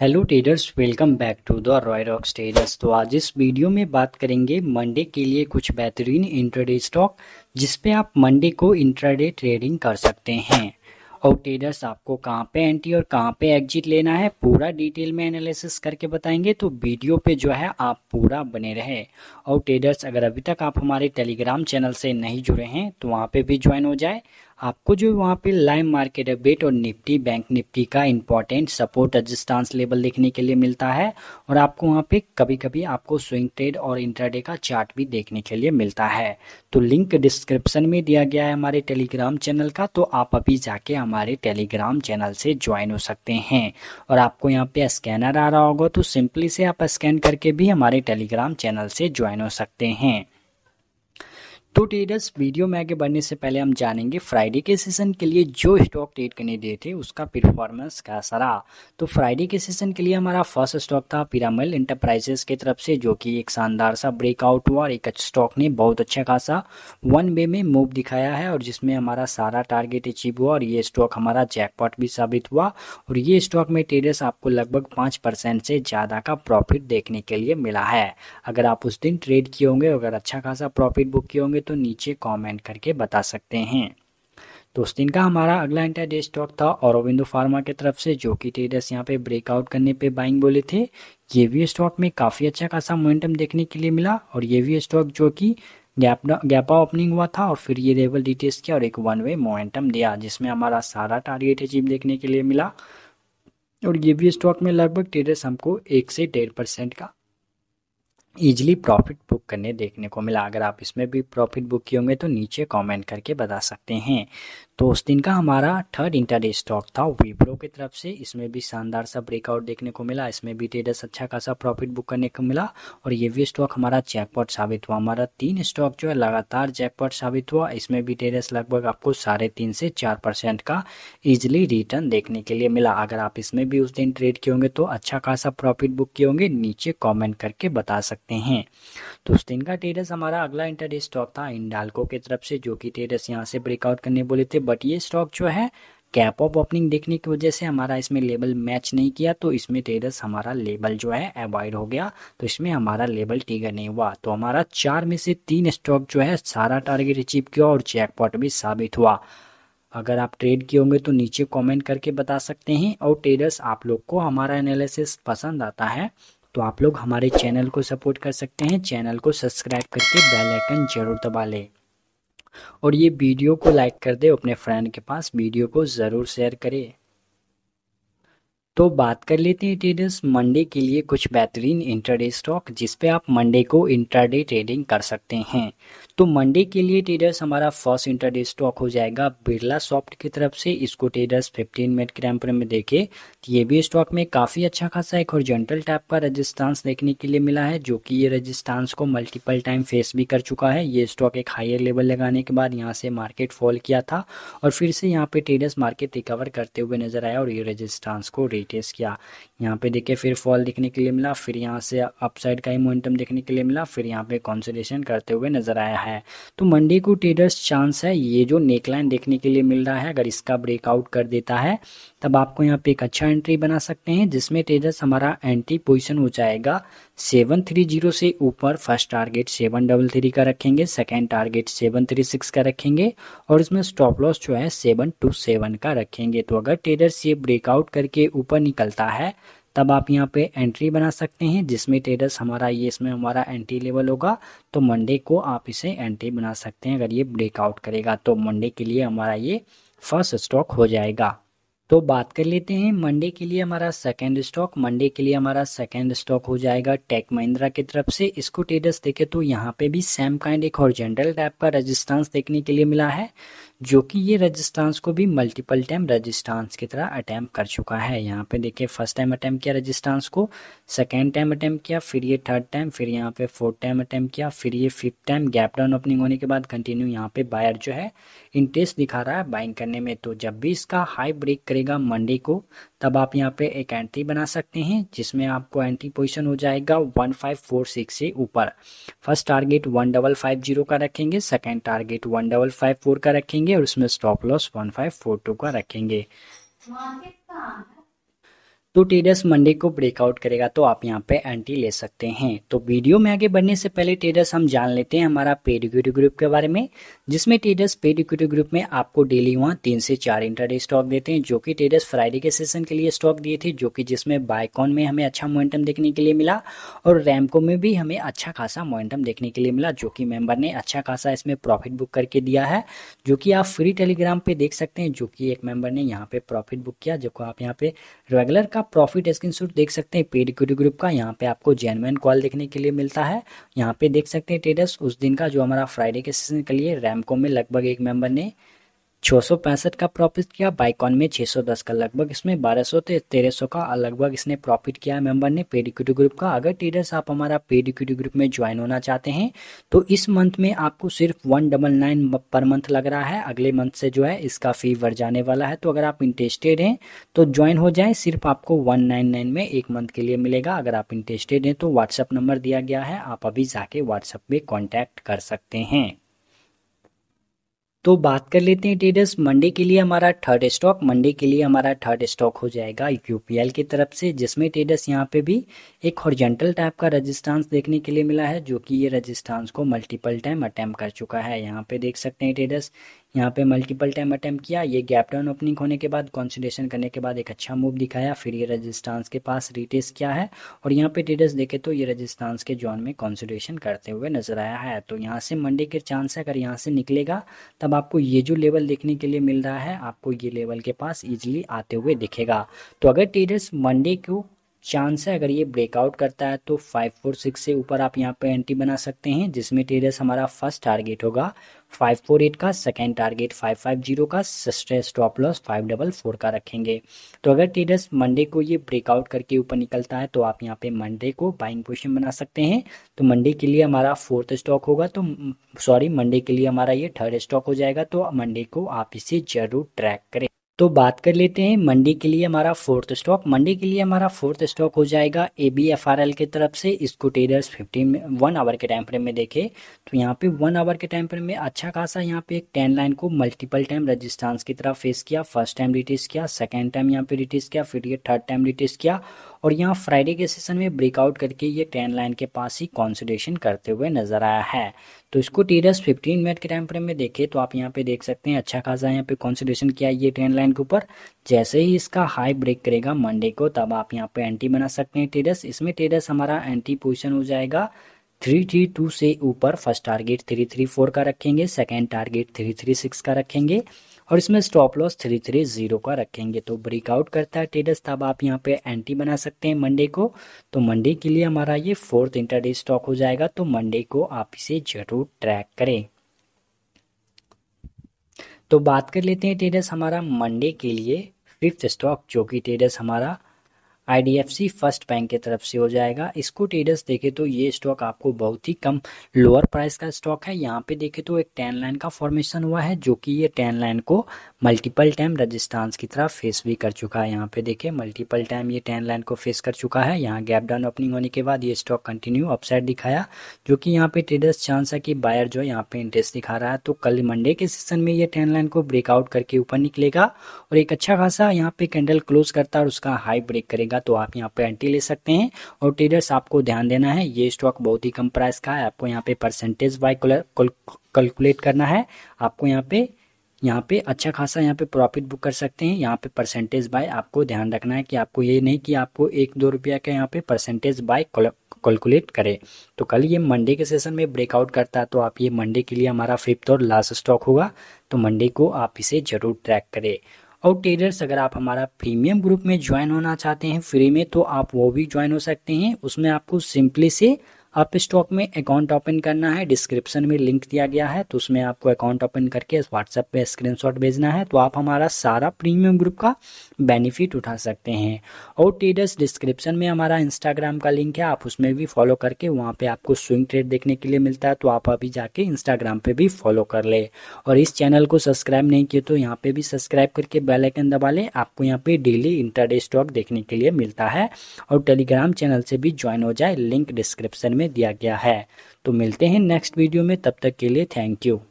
hello traders welcome back to the Roy Rock traders तो आज इस वीडियो में बात करेंगे मंडे के लिए कुछ बेहतरीन इंट्राडे स्टॉक जिसपे आप मंडे को इंट्राडे ट्रेडिंग कर सकते हैं और ट्रेडर्स आपको कहाँ पे एंट्री और कहाँ पे एग्जिट लेना है पूरा डिटेल में एनालिसिस करके बताएंगे तो वीडियो पे जो है आप पूरा बने रहे और ट्रेडर्स अगर अभी तक आप हमारे टेलीग्राम चैनल से नहीं जुड़े हैं तो वहाँ पे भी ज्वाइन हो जाए आपको जो वहाँ पे लाइव मार्केट अपडेट और निफ्टी बैंक निफ्टी का इंपॉर्टेंट सपोर्ट रजिस्टांस लेवल देखने के लिए मिलता है और आपको वहाँ पे कभी कभी आपको स्विंग ट्रेड और इंटरडे का चार्ट भी देखने के लिए मिलता है तो लिंक डिस्क्रिप्शन में दिया गया है हमारे टेलीग्राम चैनल का तो आप अभी जाके हमारे टेलीग्राम चैनल से ज्वाइन हो सकते हैं और आपको यहाँ पे स्कैनर आ रहा होगा तो सिंपली से आप स्कैन करके भी हमारे टेलीग्राम चैनल से ज्वाइन हो सकते हैं तो ट्रेडर्स वीडियो में आगे बढ़ने से पहले हम जानेंगे फ्राइडे के सेशन के लिए जो स्टॉक ट्रेड करने दिए थे उसका परफॉर्मेंस कैसा रहा तो फ्राइडे के सेशन के लिए हमारा फर्स्ट स्टॉक था पिरामल इंटरप्राइजेस की तरफ से जो कि एक शानदार सा ब्रेकआउट हुआ और एक स्टॉक ने बहुत अच्छा खासा वन वे में मूव दिखाया है और जिसमें हमारा सारा टारगेट अचीव हुआ और ये स्टॉक हमारा जैकपॉट भी साबित हुआ और ये स्टॉक में ट्रेडर्स आपको लगभग पाँच परसेंट से ज़्यादा का प्रॉफिट देखने के लिए मिला है अगर आप उस दिन ट्रेड किए होंगे अगर अच्छा खासा प्रॉफिट बुक किए होंगे तो नीचे कमेंट करके बता सकते हैं तो उस दिन का हमारा अगला इंटर डे स्टॉक था और औरबिंदो फार्मा की तरफ से जो कि ट्रेडर्स यहाँ पे ब्रेकआउट करने पे बाइंग बोले थे ये भी स्टॉक में काफ़ी अच्छा खासा मोमेंटम देखने के लिए मिला और ये भी स्टॉक जो कि गैप गैप ओपनिंग हुआ था और फिर ये लेवल डिटेल्स किया और एक वन वे मोमेंटम दिया जिसमें हमारा सारा टारगेट अचीव देखने के लिए मिला और ये भी स्टॉक में लगभग ट्रेडर्स हमको एक से डेढ़ परसेंट का ईजिली प्रॉफिट बुक करने देखने को मिला अगर आप इसमें भी प्रॉफिट बुक किए होंगे तो नीचे कमेंट करके बता सकते हैं तो उस दिन का हमारा थर्ड इंटरडे स्टॉक था वीप्रो की तरफ से इसमें भी शानदार सा ब्रेकआउट देखने को मिला इसमें भी ट्रेडर्स अच्छा खासा प्रॉफिट बुक करने को मिला और ये भी स्टॉक हमारा चैकपॉट साबित हुआ हमारा तीन स्टॉक जो है लगातार चैकपॉट साबित हुआ इसमें भी ट्रेडर्स लगभग आपको साढ़े तीन से चार परसेंट का ईजिली रिटर्न देखने के लिए मिला अगर आप इसमें भी उस दिन ट्रेड किए होंगे तो अच्छा खासा प्रॉफिट बुक किए होंगे नीचे कॉमेंट करके बता सकते सकते हैं दोस्तों इनका टेरस हमारा अगला इंटरडे स्टॉक था इंडालको की तरफ से जो कि टेरस यहाँ से ब्रेकआउट करने बोले थे बट ये स्टॉक जो है कैप ऑफ ओपनिंग देखने की वजह से हमारा इसमें लेबल मैच नहीं किया तो इसमें टेरस हमारा लेबल जो है अवॉइड हो गया तो इसमें हमारा लेबल टीगर नहीं हुआ तो हमारा चार में से तीन स्टॉक जो है सारा टारगेट अचीव किया और चेकपॉट भी साबित हुआ अगर आप ट्रेड किए होंगे तो नीचे कमेंट करके बता सकते हैं और टेरस आप लोग को हमारा एनालिसिस पसंद आता है तो आप लोग हमारे चैनल को सपोर्ट कर सकते हैं चैनल को सब्सक्राइब करके बेल आइकन जरूर दबा लें और ये वीडियो को लाइक कर दे अपने फ्रेंड के पास वीडियो को ज़रूर शेयर करें तो बात कर लेते हैं ट्रेडर्स मंडे के लिए कुछ बेहतरीन इंटरडे स्टॉक जिसपे आप मंडे को इंटरडे ट्रेडिंग कर सकते हैं तो मंडे के लिए ट्रेडर्स हमारा फर्स्ट इंटरडे स्टॉक हो जाएगा बिरला सॉफ्ट की तरफ से इसको ट्रेडर्स 15 मिनट के टाइम में देखे तो ये भी स्टॉक में काफ़ी अच्छा खासा एक हॉरिजॉन्टल टाइप का रजिस्टांस देखने के लिए मिला है जो की ये रजिस्टांस को मल्टीपल टाइम फेस भी कर चुका है ये स्टॉक एक हायर लेवल लगाने के बाद यहाँ से मार्केट फॉल किया था और फिर से यहाँ पे ट्रेडर्स मार्केट रिकवर करते हुए नजर आया और ये रजिस्टांस को रिटेस किया यहाँ पे देखिए फिर फॉल देखने के लिए मिला फिर यहाँ से अपसाइड का ही मोमेंटम देखने के लिए मिला फिर यहाँ पे कॉन्सोलेशन करते हुए नजर आया है तो मंडे को ट्रेडर्स चांस है ये जो नेकलाइन देखने के लिए मिल रहा है अगर इसका ब्रेकआउट कर देता है तब आपको यहाँ पे एक अच्छा एंट्री बना सकते हैं जिसमें ट्रेडर्स हमारा एंट्री पोजिशन हो जाएगा सेवन से ऊपर फर्स्ट टारगेट सेवन का रखेंगे सेकेंड टारगेट सेवन का रखेंगे और इसमें स्टॉप लॉस जो है सेवन का रखेंगे तो अगर ट्रेडर्स ये ब्रेकआउट करके ऊपर ऊपर निकलता है तब आप यहाँ पे एंट्री बना सकते हैं जिसमें ट्रेडर्स हमारा ये इसमें हमारा एंट्री लेवल होगा तो मंडे को आप इसे एंट्री बना सकते हैं अगर ये ब्रेकआउट करेगा तो मंडे के लिए हमारा ये फर्स्ट स्टॉक हो जाएगा तो बात कर लेते हैं मंडे के लिए हमारा सेकंड स्टॉक मंडे के लिए हमारा सेकंड स्टॉक हो जाएगा टेक महिंद्रा की तरफ से इसको ट्रेडर्स देखे तो यहाँ पे भी सेम काइंड एक हॉर्जेंटल टाइप का रेजिस्टेंस देखने के लिए मिला है जो कि ये रजिस्टांस को भी मल्टीपल टाइम रजिस्टांस की तरह अटैम्प कर चुका है यहाँ पे देखिए फर्स्ट टाइम अटैम्प किया रजिस्टांस को सेकेंड टाइम अटैम्प किया फिर ये थर्ड टाइम फिर यहाँ पे फोर्थ टाइम अटैम्प किया फिर ये fifth time gap down opening होने के बाद कंटिन्यू यहाँ पे बायर जो है इंटरेस्ट दिखा रहा है बाइंग करने में तो जब भी इसका हाई ब्रेक करेगा मंडे को तब आप यहाँ पे एक एंट्री बना सकते हैं जिसमें आपको एंट्री पोजिशन हो जाएगा वन फाइव फोर सिक्स से ऊपर first target one double five zero का रखेंगे second target one double five four का रखेंगे और उसमें stop loss one five four two का रखेंगे तो टेडस मंडे को ब्रेकआउट करेगा तो आप यहाँ पे एंट्री ले सकते हैं तो वीडियो में आगे बढ़ने से पहले टेडस हम जान लेते हैं हमारा पेड इक्विटी ग्रुप के बारे में जिसमें टेडस पेड इक्विटी ग्रुप में आपको डेली वहाँ तीन से चार इंटरडे स्टॉक देते हैं जो कि टेडस फ्राइडे के सेशन के लिए स्टॉक दिए थे जो कि जिसमें बाइकॉन में हमें अच्छा मोमेंटम देखने के लिए मिला और रैमको में भी हमें अच्छा खासा मोमेंटम देखने के लिए मिला जो कि मेम्बर ने अच्छा खासा इसमें प्रॉफिट बुक करके दिया है जो कि आप फ्री टेलीग्राम पर देख सकते हैं जो कि एक मेम्बर ने यहाँ पे प्रॉफिट बुक किया जो आप यहाँ पे रेगुलर का आप प्रॉफिट स्क्रीनशॉट देख सकते हैं पेड इक्विटी ग्रुप का यहाँ पे आपको जेनुअन कॉल देखने के लिए मिलता है यहाँ पे देख सकते हैं ट्रेडर्स उस दिन का जो हमारा फ्राइडे के सेशन के लिए रैमको में लगभग एक मेंबर ने छः का प्रॉफिट किया बाइकॉन में 610 का लगभग इसमें 1200 तेरह सौ का लगभग इसने प्रॉफिट किया मेंबर ने पेड इक्विटी ग्रुप का अगर ट्रेडर्स आप हमारा पेड इक्विटी ग्रुप में ज्वाइन होना चाहते हैं तो इस मंथ में आपको सिर्फ one double nine per month लग रहा है अगले मंथ से जो है इसका फी बढ़ जाने वाला है तो अगर आप इंटरेस्टेड हैं तो ज्वाइन हो जाए सिर्फ आपको वन नाइन नाइन में एक मंथ के लिए मिलेगा अगर आप इंटरेस्टेड हैं तो व्हाट्सअप नंबर दिया गया है आप अभी जाके व्हाट्सअप में कॉन्टैक्ट कर सकते हैं तो बात कर लेते हैं ट्रेडर्स मंडे के लिए हमारा थर्ड स्टॉक मंडे के लिए हमारा थर्ड स्टॉक हो जाएगा यूपीएल की तरफ से जिसमें ट्रेडर्स यहाँ पे भी एक हॉर्जेंटल टाइप का रेजिस्टेंस देखने के लिए मिला है जो कि ये रेजिस्टेंस को मल्टीपल टाइम अटैम्प कर चुका है यहाँ पे देख सकते हैं ट्रेडर्स यहाँ पे मल्टीपल टाइम अटैम्प किया ये गैप डाउन ओपनिंग होने के बाद कॉन्सिडेशन करने के बाद एक अच्छा मूव दिखाया फिर ये रजिस्टांस के पास रिटेस क्या है और यहाँ पे टेस्ट देखे तो ये रजिस्टांस के जोन में कॉन्सिडेशन करते हुए नजर आया है तो यहाँ से मंडे के चांस है अगर यहाँ से निकलेगा तब आपको ये जो लेवल देखने के लिए मिल रहा है आपको ये लेवल के पास ईजिली आते हुए दिखेगा तो अगर ट्रेडर्स मंडे को चांस है अगर ये ब्रेकआउट करता है तो फाइव फोर सिक्स से ऊपर आप यहाँ पे एंट्री बना सकते हैं जिसमें टेरेस हमारा फर्स्ट टारगेट होगा फाइव फोर एट का second target five five zero का stop loss five double four का रखेंगे तो अगर टेरेस मंडे को ये ब्रेकआउट करके ऊपर निकलता है तो आप यहाँ पे मंडे को बाइंग पोजिशन बना सकते हैं तो मंडे के लिए हमारा फोर्थ स्टॉक होगा तो सॉरी मंडे के लिए हमारा ये थर्ड स्टॉक हो जाएगा तो मंडे को आप इसे जरूर ट्रैक करें तो बात कर लेते हैं मंडी के लिए हमारा फोर्थ स्टॉक मंडी के लिए हमारा फोर्थ स्टॉक हो जाएगा A B F R L की तरफ से इसको ट्रेडर्स फिफ्टीन वन आवर के टाइम फ्रेम में देखे तो यहाँ पे वन आवर के टाइम फ्रेम में अच्छा खासा यहाँ पे एक टेन लाइन को मल्टीपल टाइम रजिस्टांस की तरफ फेस किया फर्स्ट टाइम रिटेस किया सेकेंड टाइम यहाँ पे रिटेस किया फिर ये थर्ड टाइम रिटेस किया और यहाँ फ्राइडे के सेशन में ब्रेकआउट करके ये टेन लाइन के पास ही कॉन्सिडेशन करते हुए नजर आया है तो इसको ट्रेडर्स फिफ्टीन मिनट के टाइम फ्रेम में देखे तो आप यहाँ पे देख सकते हैं अच्छा खासा यहाँ पे कॉन्सिडेशन किया ये टेन लाइन लाइन के ऊपर जैसे ही इसका हाई ब्रेक करेगा मंडे को तब आप यहाँ पे एंटी बना सकते हैं टेरस इसमें टेरस हमारा एंटी पोजिशन हो जाएगा थ्री थ्री टू से ऊपर first target three three four का रखेंगे second target three three six का रखेंगे और इसमें stop loss three three zero का रखेंगे तो ब्रेकआउट करता है टेडस तब आप यहाँ पे एंटी बना सकते हैं मंडे को तो मंडे के लिए हमारा ये फोर्थ इंटरडे स्टॉक हो जाएगा तो मंडे को आप इसे जरूर ट्रैक करें तो बात कर लेते हैं ट्रेडर्स हमारा मंडे के लिए फिफ्थ स्टॉक जो कि ट्रेडर्स हमारा आईडीएफसी फर्स्ट बैंक की तरफ से हो जाएगा इसको ट्रेडर्स देखे तो ये स्टॉक आपको बहुत ही कम लोअर प्राइस का स्टॉक है यहाँ पे देखे तो एक टेन लाइन का फॉर्मेशन हुआ है जो कि ये टेन लाइन को मल्टीपल टाइम रजिस्टांस की तरफ फेस भी कर चुका है यहाँ पे देखे मल्टीपल टाइम ये टेन लाइन को फेस कर चुका है यहाँ गैप डाउन ओपनिंग होने के बाद ये स्टॉक कंटिन्यू अपसाइड दिखाया जो कि यहाँ पे ट्रेडर्स चांस है कि बायर जो यहाँ पे इंटरेस्ट दिखा रहा है तो कल मंडे के सेशन में ये टेन लाइन को ब्रेकआउट करके ऊपर निकलेगा और एक अच्छा खासा यहाँ पे कैंडल क्लोज करता है और उसका हाई ब्रेक करेगा रहेगा तो आप यहाँ पे एंट्री ले सकते हैं और ट्रेडर्स आपको ध्यान देना है ये स्टॉक बहुत ही कम प्राइस का है आपको यहाँ पे परसेंटेज बाय कैलकुलेट करना है आपको यहाँ पे यहाँ पे अच्छा खासा यहाँ पे प्रॉफिट बुक कर सकते हैं यहाँ पे परसेंटेज बाय आपको ध्यान रखना है कि आपको ये नहीं कि आपको एक दो रुपया का यहाँ पे परसेंटेज बाय कैलकुलेट करें तो कल ये मंडे के सेशन में ब्रेकआउट करता है तो आप ये मंडे के लिए हमारा फिफ्थ और लास्ट स्टॉक होगा तो मंडे को आप इसे जरूर ट्रैक करें और ट्रेडर्स अगर आप हमारा प्रीमियम ग्रुप में ज्वाइन होना चाहते हैं फ्री में तो आप वो भी ज्वाइन हो सकते हैं उसमें आपको सिंपली से आप स्टॉक में अकाउंट ओपन करना है डिस्क्रिप्शन में लिंक दिया गया है तो उसमें आपको अकाउंट ओपन करके व्हाट्सएप पे स्क्रीनशॉट भेजना है तो आप हमारा सारा प्रीमियम ग्रुप का बेनिफिट उठा सकते हैं और ट्रेडर्स डिस्क्रिप्शन में हमारा इंस्टाग्राम का लिंक है आप उसमें भी फॉलो करके वहाँ पर आपको स्विंग ट्रेड देखने के लिए मिलता है तो आप अभी जाके इंस्टाग्राम पर भी फॉलो कर ले और इस चैनल को सब्सक्राइब नहीं किए तो यहाँ पर भी सब्सक्राइब करके बेलाइकन दबा लें आपको यहाँ पर डेली इंटरडे स्टॉक देखने के लिए मिलता है और टेलीग्राम चैनल से भी ज्वाइन हो जाए लिंक डिस्क्रिप्शन में में दिया गया है तो मिलते हैं नेक्स्ट वीडियो में तब तक के लिए थैंक यू